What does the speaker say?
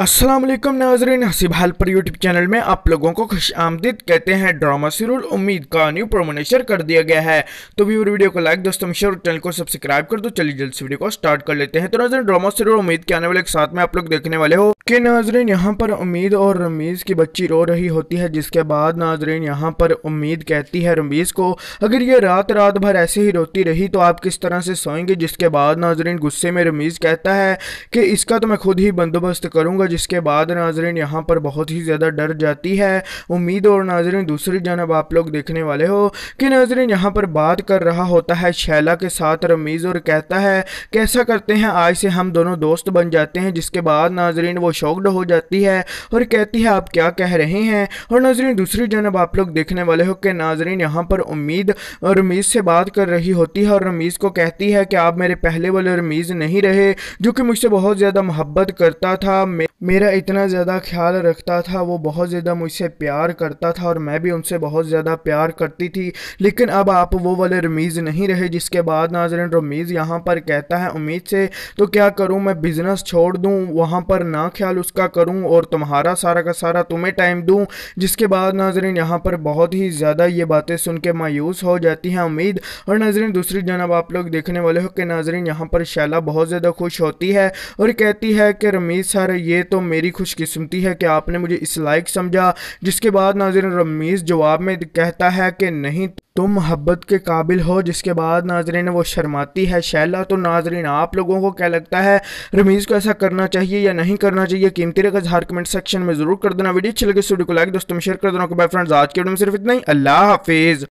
असलम नाजरीन हसीब हाल पर YouTube channel में आप लोगों को खुश आमदीद कहते हैं ड्रामा सीरियल उम्मीद का न्यू प्रोमोनेशर कर दिया गया है तो व्यूर वीडियो को लाइक दोस्तों शेयर चैनल को सब्सक्राइब कर दो चलिए जल्द से वीडियो को स्टार्ट कर लेते हैं तो नाजरीन ड्रामा सीरियल उम्मीद के आने वाले एक साथ में आप लोग देखने वाले हो कि नाजरीन यहाँ पर उम्मीद और रमीज़ की बच्ची रो रही होती है जिसके बाद नाजरीन यहाँ पर उम्मीद कहती है रमीज़ को अगर ये रात रात भर ऐसे ही रोती रही तो आप किस तरह से सोएंगे जिसके बाद नाजरीन गुस्से में रमीज़ कहता है कि इसका तो मैं खुद ही बंदोबस्त करूँगा होगा जिसके बाद नाजरन यहाँ पर बहुत ही ज़्यादा डर जाती है उम्मीद और नाजरन दूसरी जानब आप लोग देखने वाले हो कि नाजरन यहाँ पर बात कर रहा होता है शैला के साथ रमीज़ और कहता है कैसा करते हैं आज से हम दोनों दोस्त बन जाते हैं जिसके बाद नाजरन वो शॉक्ड हो जाती है और कहती है आप क्या कह रहे हैं और नाजरन दूसरी जानब आप लोग देखने वाले हो कि नाजरन यहाँ पर उम्मीद और रमीज़ से बात कर रही होती है और रमीज़ को कहती है कि आप मेरे पहले वाले रमीज़ नहीं रहे जो कि मुझसे बहुत ज़्यादा मोहब्बत करता था मेरा इतना ज़्यादा ख्याल रखता था वो बहुत ज़्यादा मुझसे प्यार करता था और मैं भी उनसे बहुत ज़्यादा प्यार करती थी लेकिन अब आप वो वाले रमीज़ नहीं रहे जिसके बाद नाजरन रमीज़ यहाँ पर कहता है उम्मीद से तो क्या करूँ मैं बिज़नेस छोड़ दूँ वहाँ पर ना ख्याल उसका करूँ और तुम्हारा सारा का सारा तुम्हें टाइम दूँ जिसके बाद नाजरन यहाँ पर बहुत ही ज़्यादा ये बातें सुन के मायूस हो जाती हैं उम्मीद और नाजरन दूसरी जानब आप लोग देखने वाले हो कि नाजरन यहाँ पर शैला बहुत ज़्यादा खुश होती है और कहती है कि रमीज़ सर ये तो मेरी खुशकिस्मती है कि आपने मुझे इस लायक समझा जिसके बाद नाजिर रमीज़ जवाब में कहता है कि नहीं तुम मोहब्बत के काबिल हो जिसके बाद नाजरीन वो शर्माती है शैला तो नाजरीन आप लोगों को क्या लगता है रमीज़ को ऐसा करना चाहिए या नहीं करना चाहिए कीमती रखा हर कमेंट सेक्शन में ज़रूर कर देना वीडियो अच्छी लगे वीडियो को लाइक दोस्तों में शेयर कर देना बाय फ्रेंड्स आज के वीडियो में सिर्फ इतना ही अल्लाह हाफिज़